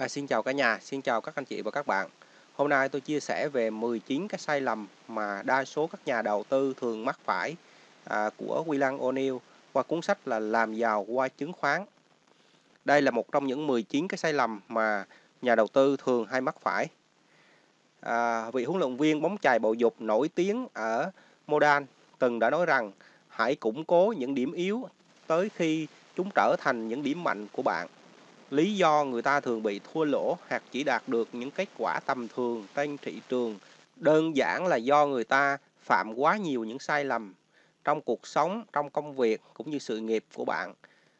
À, xin chào cả nhà, xin chào các anh chị và các bạn. Hôm nay tôi chia sẻ về 19 cái sai lầm mà đa số các nhà đầu tư thường mắc phải à, của William O'Neill qua cuốn sách là Làm giàu qua chứng khoán. Đây là một trong những 19 cái sai lầm mà nhà đầu tư thường hay mắc phải. À, vị huấn luyện viên bóng chày bầu dục nổi tiếng ở Modan từng đã nói rằng hãy củng cố những điểm yếu tới khi chúng trở thành những điểm mạnh của bạn lý do người ta thường bị thua lỗ hoặc chỉ đạt được những kết quả tầm thường trên thị trường đơn giản là do người ta phạm quá nhiều những sai lầm trong cuộc sống trong công việc cũng như sự nghiệp của bạn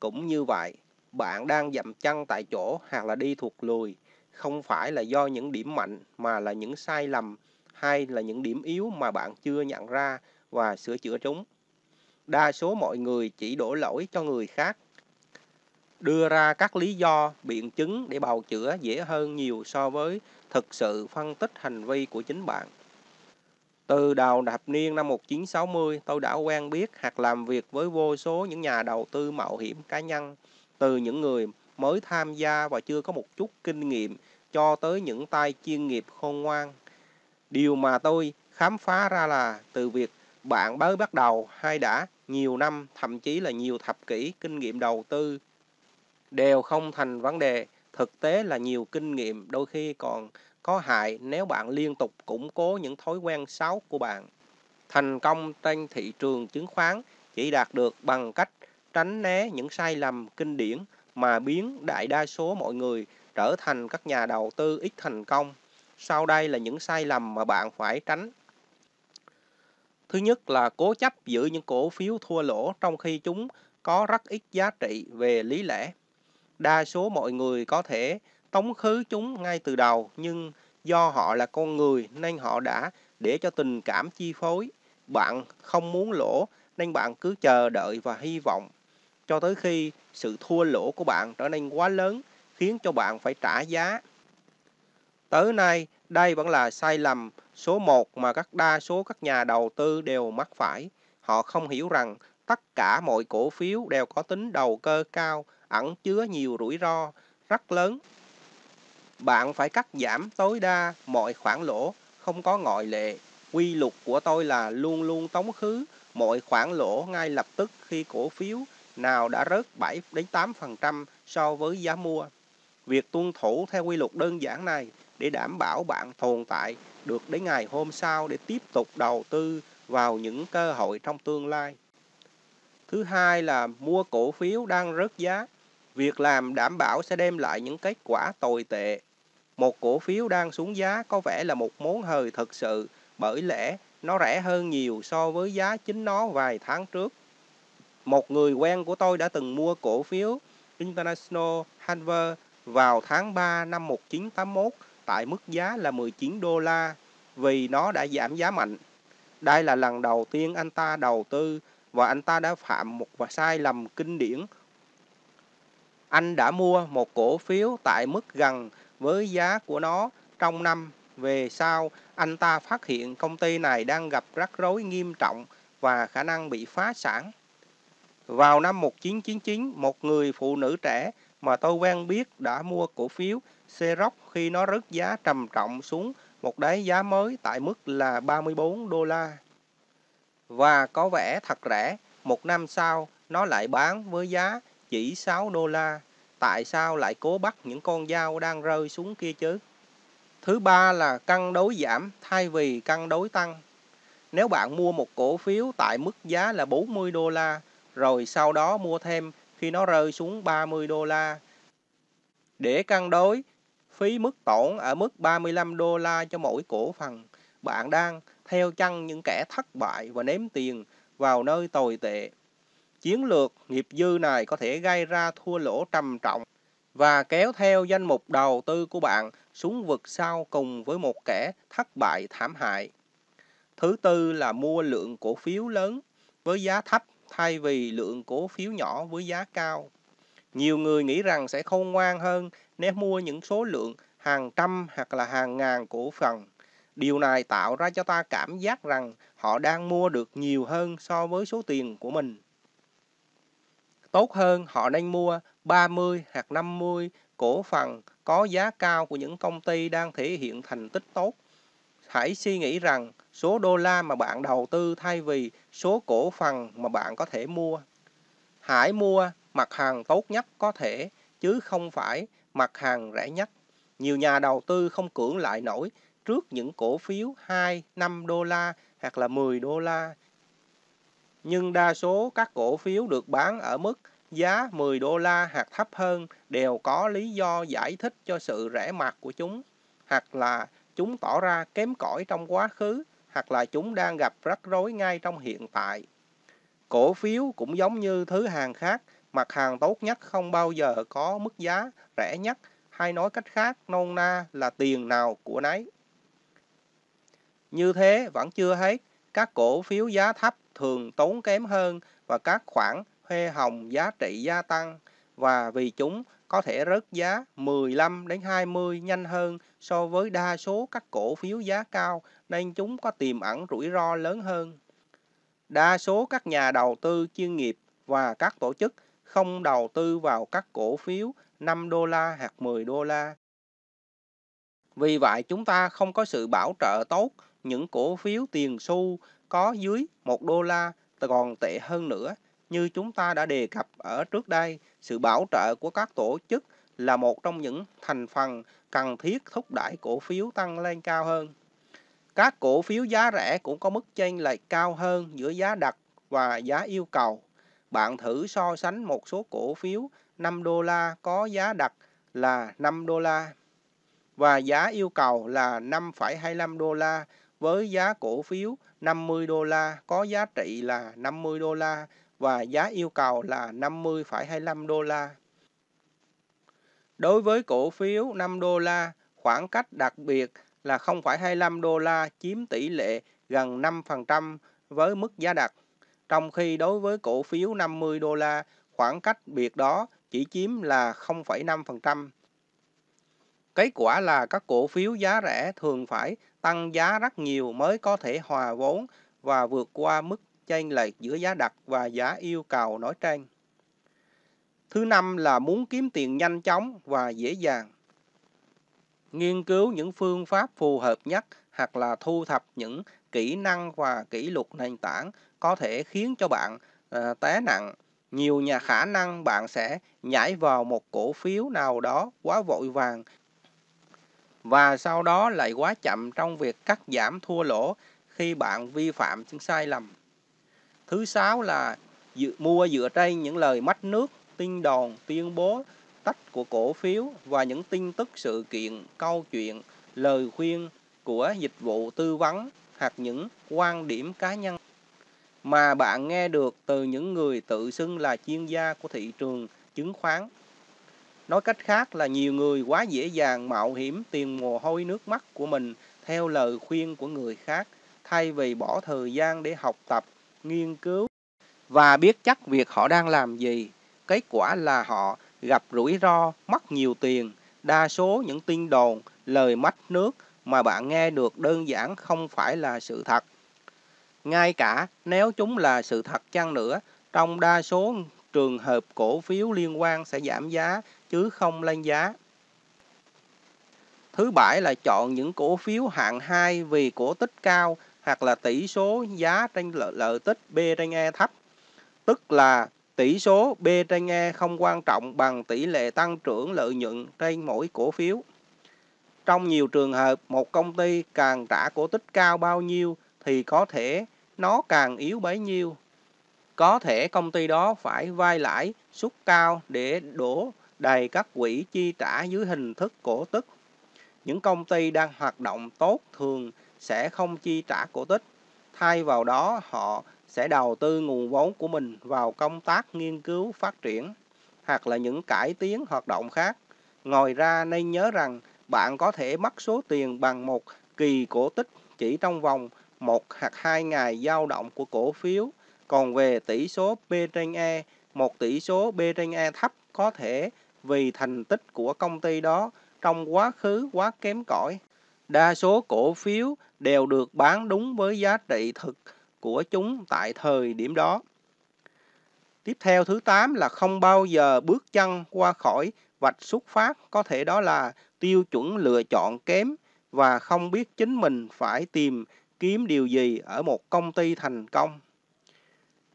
cũng như vậy bạn đang dậm chân tại chỗ hoặc là đi thuộc lùi không phải là do những điểm mạnh mà là những sai lầm hay là những điểm yếu mà bạn chưa nhận ra và sửa chữa chúng đa số mọi người chỉ đổ lỗi cho người khác đưa ra các lý do biện chứng để bào chữa dễ hơn nhiều so với thực sự phân tích hành vi của chính bạn. Từ đầu thập niên năm 1960, tôi đã quen biết hoặc làm việc với vô số những nhà đầu tư mạo hiểm cá nhân, từ những người mới tham gia và chưa có một chút kinh nghiệm cho tới những tay chuyên nghiệp khôn ngoan. Điều mà tôi khám phá ra là từ việc bạn mới bắt đầu hay đã nhiều năm, thậm chí là nhiều thập kỷ kinh nghiệm đầu tư đều không thành vấn đề. Thực tế là nhiều kinh nghiệm đôi khi còn có hại nếu bạn liên tục củng cố những thói quen xấu của bạn. Thành công trên thị trường chứng khoán chỉ đạt được bằng cách tránh né những sai lầm kinh điển mà biến đại đa số mọi người trở thành các nhà đầu tư ít thành công. Sau đây là những sai lầm mà bạn phải tránh. Thứ nhất là cố chấp giữ những cổ phiếu thua lỗ trong khi chúng có rất ít giá trị về lý lẽ đa số mọi người có thể tống khứ chúng ngay từ đầu nhưng do họ là con người nên họ đã để cho tình cảm chi phối bạn không muốn lỗ nên bạn cứ chờ đợi và hy vọng cho tới khi sự thua lỗ của bạn trở nên quá lớn khiến cho bạn phải trả giá tới nay đây vẫn là sai lầm số một mà các đa số các nhà đầu tư đều mắc phải họ không hiểu rằng tất cả mọi cổ phiếu đều có tính đầu cơ cao ẩn chứa nhiều rủi ro rất lớn. Bạn phải cắt giảm tối đa mọi khoản lỗ, không có ngoại lệ. Quy luật của tôi là luôn luôn tống khứ mọi khoản lỗ ngay lập tức khi cổ phiếu nào đã rớt 7 đến 8% so với giá mua. Việc tuân thủ theo quy luật đơn giản này để đảm bảo bạn tồn tại được đến ngày hôm sau để tiếp tục đầu tư vào những cơ hội trong tương lai. Thứ hai là mua cổ phiếu đang rớt giá Việc làm đảm bảo sẽ đem lại những kết quả tồi tệ. Một cổ phiếu đang xuống giá có vẻ là một món hời thực sự, bởi lẽ nó rẻ hơn nhiều so với giá chính nó vài tháng trước. Một người quen của tôi đã từng mua cổ phiếu International Hanver vào tháng 3 năm 1981 tại mức giá là 19 đô la vì nó đã giảm giá mạnh. Đây là lần đầu tiên anh ta đầu tư và anh ta đã phạm một sai lầm kinh điển anh đã mua một cổ phiếu tại mức gần với giá của nó trong năm về sau, anh ta phát hiện công ty này đang gặp rắc rối nghiêm trọng và khả năng bị phá sản. Vào năm 1999, một người phụ nữ trẻ mà tôi quen biết đã mua cổ phiếu Xerox khi nó rớt giá trầm trọng xuống một đáy giá mới tại mức là 34 đô la. Và có vẻ thật rẻ, một năm sau nó lại bán với giá chỉ 6 đô la, tại sao lại cố bắt những con dao đang rơi xuống kia chứ? Thứ ba là cân đối giảm thay vì cân đối tăng. Nếu bạn mua một cổ phiếu tại mức giá là 40 đô la, rồi sau đó mua thêm khi nó rơi xuống 30 đô la. Để cân đối, phí mức tổn ở mức 35 đô la cho mỗi cổ phần. Bạn đang theo chân những kẻ thất bại và ném tiền vào nơi tồi tệ chiến lược nghiệp dư này có thể gây ra thua lỗ trầm trọng và kéo theo danh mục đầu tư của bạn xuống vực sau cùng với một kẻ thất bại thảm hại. Thứ tư là mua lượng cổ phiếu lớn với giá thấp thay vì lượng cổ phiếu nhỏ với giá cao. Nhiều người nghĩ rằng sẽ khôn ngoan hơn nếu mua những số lượng hàng trăm hoặc là hàng ngàn cổ phần. Điều này tạo ra cho ta cảm giác rằng họ đang mua được nhiều hơn so với số tiền của mình. Tốt hơn, họ nên mua 30 hoặc 50 cổ phần có giá cao của những công ty đang thể hiện thành tích tốt. Hãy suy nghĩ rằng số đô la mà bạn đầu tư thay vì số cổ phần mà bạn có thể mua. Hãy mua mặt hàng tốt nhất có thể chứ không phải mặt hàng rẻ nhất. Nhiều nhà đầu tư không cưỡng lại nổi trước những cổ phiếu 2, 5 đô la hoặc là 10 đô la nhưng đa số các cổ phiếu được bán ở mức giá 10 đô la hoặc thấp hơn đều có lý do giải thích cho sự rẻ mạt của chúng, hoặc là chúng tỏ ra kém cỏi trong quá khứ, hoặc là chúng đang gặp rắc rối ngay trong hiện tại. Cổ phiếu cũng giống như thứ hàng khác, mặt hàng tốt nhất không bao giờ có mức giá rẻ nhất, hay nói cách khác nôn na là tiền nào của nấy. Như thế vẫn chưa hết, các cổ phiếu giá thấp thường tốn kém hơn và các khoản huê hồng giá trị gia tăng và vì chúng có thể rớt giá 15 đến 20 nhanh hơn so với đa số các cổ phiếu giá cao nên chúng có tiềm ẩn rủi ro lớn hơn. Đa số các nhà đầu tư chuyên nghiệp và các tổ chức không đầu tư vào các cổ phiếu 5 đô la hoặc 10 đô la. Vì vậy chúng ta không có sự bảo trợ tốt những cổ phiếu tiền xu có dưới 1 đô la còn tệ hơn nữa. Như chúng ta đã đề cập ở trước đây, sự bảo trợ của các tổ chức là một trong những thành phần cần thiết thúc đẩy cổ phiếu tăng lên cao hơn. Các cổ phiếu giá rẻ cũng có mức chênh lệch cao hơn giữa giá đặt và giá yêu cầu. Bạn thử so sánh một số cổ phiếu 5 đô la có giá đặt là 5 đô la và giá yêu cầu là 5,25 đô la với giá cổ phiếu 50 đô la có giá trị là 50 đô la và giá yêu cầu là 50,25 đô la. Đối với cổ phiếu 5 đô la, khoảng cách đặc biệt là 0,25 đô la chiếm tỷ lệ gần 5% với mức giá đặt, trong khi đối với cổ phiếu 50 đô la, khoảng cách biệt đó chỉ chiếm là 0,5%. Kết quả là các cổ phiếu giá rẻ thường phải tăng giá rất nhiều mới có thể hòa vốn và vượt qua mức chênh lệch giữa giá đặt và giá yêu cầu nói trên. Thứ năm là muốn kiếm tiền nhanh chóng và dễ dàng. Nghiên cứu những phương pháp phù hợp nhất hoặc là thu thập những kỹ năng và kỷ luật nền tảng có thể khiến cho bạn à, té nặng. Nhiều nhà khả năng bạn sẽ nhảy vào một cổ phiếu nào đó quá vội vàng và sau đó lại quá chậm trong việc cắt giảm thua lỗ khi bạn vi phạm những sai lầm. Thứ sáu là dự, mua dựa trên những lời mách nước, tin đồn, tuyên bố, tách của cổ phiếu và những tin tức sự kiện, câu chuyện, lời khuyên của dịch vụ tư vấn hoặc những quan điểm cá nhân mà bạn nghe được từ những người tự xưng là chuyên gia của thị trường chứng khoán Nói cách khác là nhiều người quá dễ dàng mạo hiểm tiền mồ hôi nước mắt của mình theo lời khuyên của người khác thay vì bỏ thời gian để học tập, nghiên cứu và biết chắc việc họ đang làm gì. Kết quả là họ gặp rủi ro, mất nhiều tiền. Đa số những tin đồn, lời mách nước mà bạn nghe được đơn giản không phải là sự thật. Ngay cả nếu chúng là sự thật chăng nữa, trong đa số trường hợp cổ phiếu liên quan sẽ giảm giá chứ không lên giá. Thứ bảy là chọn những cổ phiếu hạng 2 vì cổ tích cao hoặc là tỷ số giá trên lợi tích B trên E thấp. Tức là tỷ số B trên E không quan trọng bằng tỷ lệ tăng trưởng lợi nhuận trên mỗi cổ phiếu. Trong nhiều trường hợp, một công ty càng trả cổ tích cao bao nhiêu thì có thể nó càng yếu bấy nhiêu. Có thể công ty đó phải vay lãi, suất cao để đổ đầy các quỹ chi trả dưới hình thức cổ tức. Những công ty đang hoạt động tốt thường sẽ không chi trả cổ tức, thay vào đó họ sẽ đầu tư nguồn vốn của mình vào công tác nghiên cứu phát triển hoặc là những cải tiến hoạt động khác. Ngoài ra nên nhớ rằng bạn có thể mất số tiền bằng một kỳ cổ tức chỉ trong vòng một hoặc hai ngày giao động của cổ phiếu. Còn về tỷ số P/E, một tỷ số P/E thấp có thể vì thành tích của công ty đó trong quá khứ quá kém cỏi. Đa số cổ phiếu đều được bán đúng với giá trị thực của chúng tại thời điểm đó. Tiếp theo thứ 8 là không bao giờ bước chân qua khỏi vạch xuất phát, có thể đó là tiêu chuẩn lựa chọn kém và không biết chính mình phải tìm kiếm điều gì ở một công ty thành công.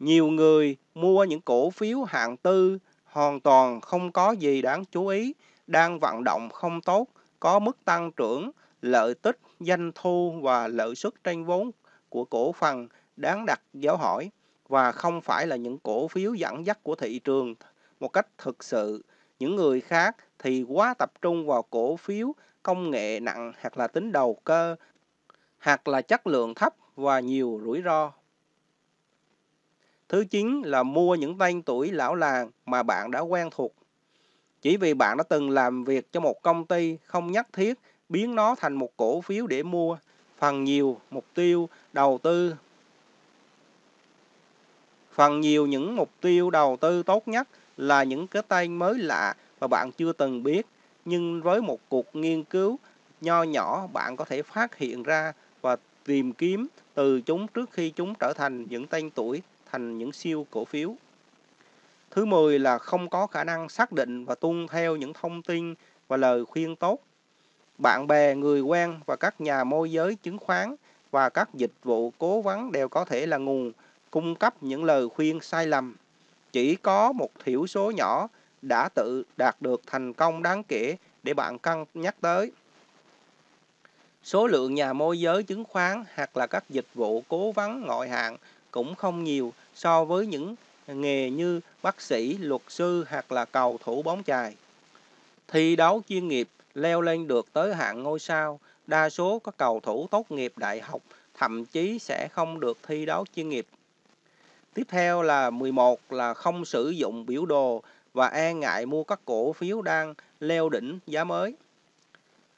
Nhiều người mua những cổ phiếu hạng tư hoàn toàn không có gì đáng chú ý, đang vận động không tốt, có mức tăng trưởng, lợi tích, doanh thu và lợi suất trên vốn của cổ phần đáng đặt dấu hỏi và không phải là những cổ phiếu dẫn dắt của thị trường một cách thực sự. Những người khác thì quá tập trung vào cổ phiếu công nghệ nặng hoặc là tính đầu cơ hoặc là chất lượng thấp và nhiều rủi ro. Thứ chín là mua những tên tuổi lão làng mà bạn đã quen thuộc. Chỉ vì bạn đã từng làm việc cho một công ty không nhất thiết biến nó thành một cổ phiếu để mua, phần nhiều mục tiêu đầu tư Phần nhiều những mục tiêu đầu tư tốt nhất là những cái tên mới lạ và bạn chưa từng biết, nhưng với một cuộc nghiên cứu nho nhỏ bạn có thể phát hiện ra và tìm kiếm từ chúng trước khi chúng trở thành những tên tuổi thành những siêu cổ phiếu. Thứ 10 là không có khả năng xác định và tuân theo những thông tin và lời khuyên tốt. Bạn bè, người quen và các nhà môi giới chứng khoán và các dịch vụ cố vấn đều có thể là nguồn cung cấp những lời khuyên sai lầm. Chỉ có một thiểu số nhỏ đã tự đạt được thành công đáng kể để bạn cân nhắc tới. Số lượng nhà môi giới chứng khoán hoặc là các dịch vụ cố vấn ngoại hạng cũng không nhiều so với những nghề như bác sĩ, luật sư hoặc là cầu thủ bóng chày. Thi đấu chuyên nghiệp leo lên được tới hạng ngôi sao, đa số các cầu thủ tốt nghiệp đại học thậm chí sẽ không được thi đấu chuyên nghiệp. Tiếp theo là 11 là không sử dụng biểu đồ và e ngại mua các cổ phiếu đang leo đỉnh giá mới.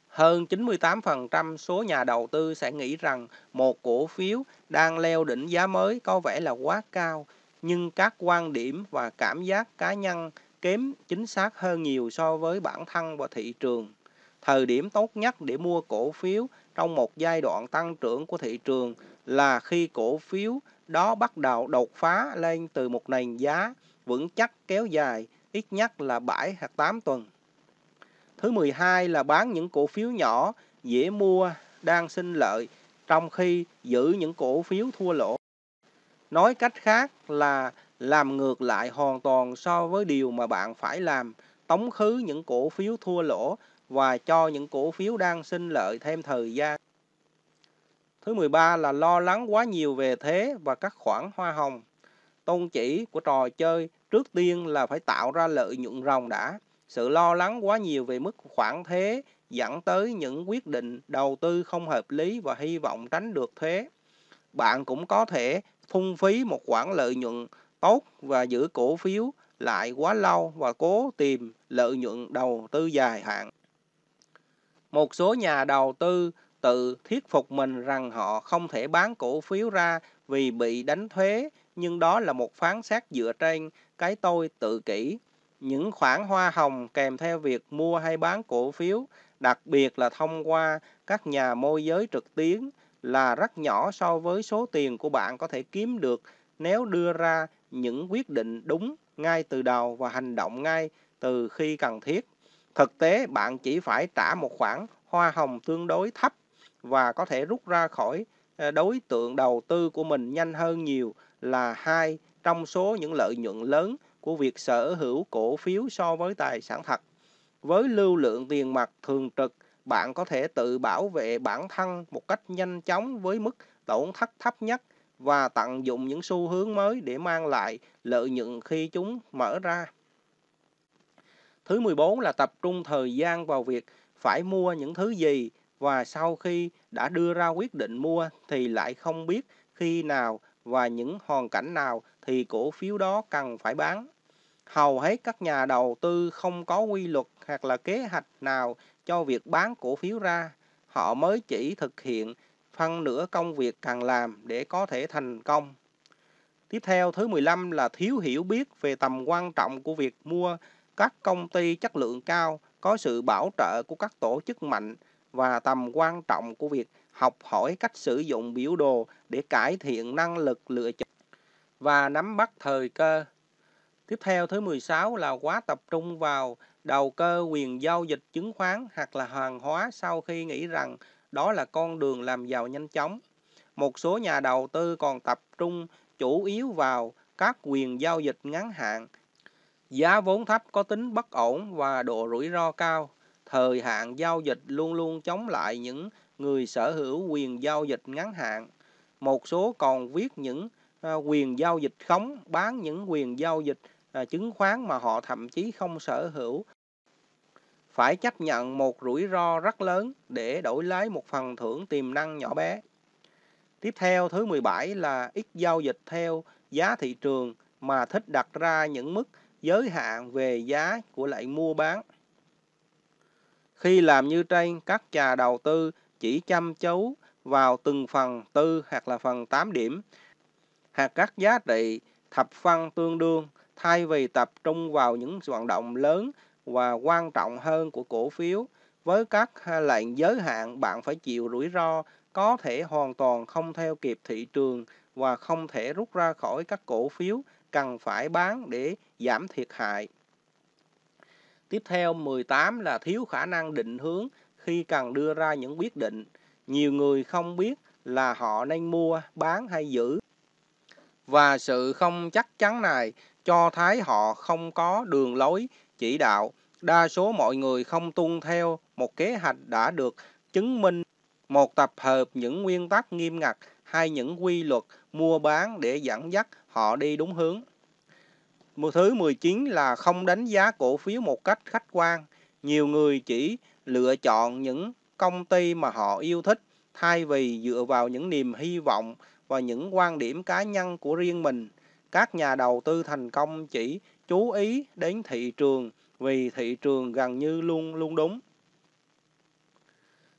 Hơn 98% số nhà đầu tư sẽ nghĩ rằng một cổ phiếu đang leo đỉnh giá mới có vẻ là quá cao, nhưng các quan điểm và cảm giác cá nhân kém chính xác hơn nhiều so với bản thân và thị trường. Thời điểm tốt nhất để mua cổ phiếu trong một giai đoạn tăng trưởng của thị trường là khi cổ phiếu đó bắt đầu đột phá lên từ một nền giá vững chắc kéo dài ít nhất là 7 hoặc 8 tuần. Thứ 12 là bán những cổ phiếu nhỏ, dễ mua, đang sinh lợi, trong khi giữ những cổ phiếu thua lỗ. Nói cách khác là làm ngược lại hoàn toàn so với điều mà bạn phải làm, tống khứ những cổ phiếu thua lỗ và cho những cổ phiếu đang sinh lợi thêm thời gian. Thứ 13 là lo lắng quá nhiều về thế và các khoản hoa hồng. Tôn chỉ của trò chơi trước tiên là phải tạo ra lợi nhuận ròng đã. Sự lo lắng quá nhiều về mức khoản thuế dẫn tới những quyết định đầu tư không hợp lý và hy vọng tránh được thuế. Bạn cũng có thể phung phí một khoản lợi nhuận tốt và giữ cổ phiếu lại quá lâu và cố tìm lợi nhuận đầu tư dài hạn. Một số nhà đầu tư tự thuyết phục mình rằng họ không thể bán cổ phiếu ra vì bị đánh thuế, nhưng đó là một phán xét dựa trên cái tôi tự kỷ những khoản hoa hồng kèm theo việc mua hay bán cổ phiếu, đặc biệt là thông qua các nhà môi giới trực tuyến là rất nhỏ so với số tiền của bạn có thể kiếm được nếu đưa ra những quyết định đúng ngay từ đầu và hành động ngay từ khi cần thiết. Thực tế bạn chỉ phải trả một khoản hoa hồng tương đối thấp và có thể rút ra khỏi ờ, đối tượng đầu tư của mình nhanh hơn nhiều là hai trong số những lợi nhuận lớn của việc sở hữu cổ phiếu so với tài sản thật. Với lưu lượng tiền mặt thường trực, bạn có thể tự bảo vệ bản thân một cách nhanh chóng với mức tổn thất thấp nhất và tận dụng những xu hướng mới để mang lại lợi nhuận khi chúng mở ra. Thứ 14 là tập trung thời gian vào việc phải mua những thứ gì và sau khi đã đưa ra quyết định mua thì lại không biết khi nào và những hoàn cảnh nào thì cổ phiếu đó cần phải bán hầu hết các nhà đầu tư không có quy luật hoặc là kế hoạch nào cho việc bán cổ phiếu ra. Họ mới chỉ thực hiện phân nửa công việc cần làm để có thể thành công. Tiếp theo thứ 15 là thiếu hiểu biết về tầm quan trọng của việc mua các công ty chất lượng cao có sự bảo trợ của các tổ chức mạnh và tầm quan trọng của việc học hỏi cách sử dụng biểu đồ để cải thiện năng lực lựa chọn và nắm bắt thời cơ. Tiếp theo thứ 16 là quá tập trung vào đầu cơ quyền giao dịch chứng khoán hoặc là hàng hóa sau khi nghĩ rằng đó là con đường làm giàu nhanh chóng. Một số nhà đầu tư còn tập trung chủ yếu vào các quyền giao dịch ngắn hạn. Giá vốn thấp có tính bất ổn và độ rủi ro cao. Thời hạn giao dịch luôn luôn chống lại những người sở hữu quyền giao dịch ngắn hạn. Một số còn viết những à, quyền giao dịch khống, bán những quyền giao dịch À, chứng khoán mà họ thậm chí không sở hữu phải chấp nhận một rủi ro rất lớn để đổi lấy một phần thưởng tiềm năng nhỏ bé. Tiếp theo thứ 17 là ít giao dịch theo giá thị trường mà thích đặt ra những mức giới hạn về giá của lệnh mua bán. Khi làm như trên, các nhà đầu tư chỉ chăm chú vào từng phần tư hoặc là phần 8 điểm hoặc các giá trị thập phân tương đương thay vì tập trung vào những hoạt động lớn và quan trọng hơn của cổ phiếu. Với các lệnh giới hạn, bạn phải chịu rủi ro có thể hoàn toàn không theo kịp thị trường và không thể rút ra khỏi các cổ phiếu cần phải bán để giảm thiệt hại. Tiếp theo 18 là thiếu khả năng định hướng khi cần đưa ra những quyết định. Nhiều người không biết là họ nên mua, bán hay giữ. Và sự không chắc chắn này cho thấy họ không có đường lối chỉ đạo. Đa số mọi người không tuân theo một kế hoạch đã được chứng minh một tập hợp những nguyên tắc nghiêm ngặt hay những quy luật mua bán để dẫn dắt họ đi đúng hướng. Thứ 19 là không đánh giá cổ phiếu một cách khách quan. Nhiều người chỉ lựa chọn những công ty mà họ yêu thích thay vì dựa vào những niềm hy vọng và những quan điểm cá nhân của riêng mình các nhà đầu tư thành công chỉ chú ý đến thị trường vì thị trường gần như luôn luôn đúng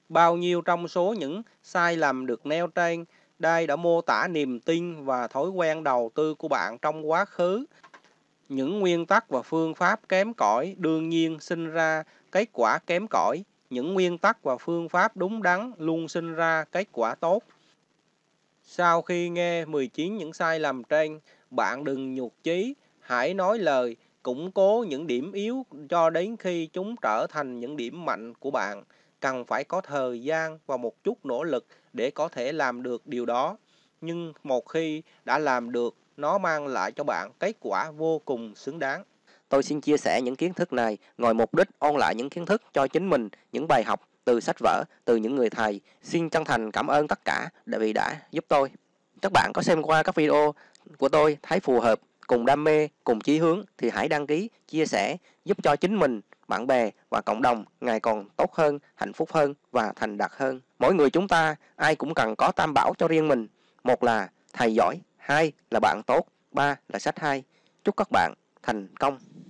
bao nhiêu trong số những sai lầm được nêu trên đây đã mô tả niềm tin và thói quen đầu tư của bạn trong quá khứ những nguyên tắc và phương pháp kém cỏi đương nhiên sinh ra kết quả kém cỏi những nguyên tắc và phương pháp đúng đắn luôn sinh ra kết quả tốt sau khi nghe 19 những sai lầm trên bạn đừng nhụt chí, hãy nói lời, củng cố những điểm yếu cho đến khi chúng trở thành những điểm mạnh của bạn. Cần phải có thời gian và một chút nỗ lực để có thể làm được điều đó. Nhưng một khi đã làm được, nó mang lại cho bạn kết quả vô cùng xứng đáng. Tôi xin chia sẻ những kiến thức này ngồi mục đích ôn lại những kiến thức cho chính mình, những bài học từ sách vở, từ những người thầy. Xin chân thành cảm ơn tất cả đã vì đã giúp tôi. Các bạn có xem qua các video của tôi thấy phù hợp, cùng đam mê, cùng chí hướng thì hãy đăng ký, chia sẻ, giúp cho chính mình, bạn bè và cộng đồng ngày còn tốt hơn, hạnh phúc hơn và thành đạt hơn. Mỗi người chúng ta ai cũng cần có tam bảo cho riêng mình. Một là thầy giỏi, hai là bạn tốt, ba là sách hay. Chúc các bạn thành công.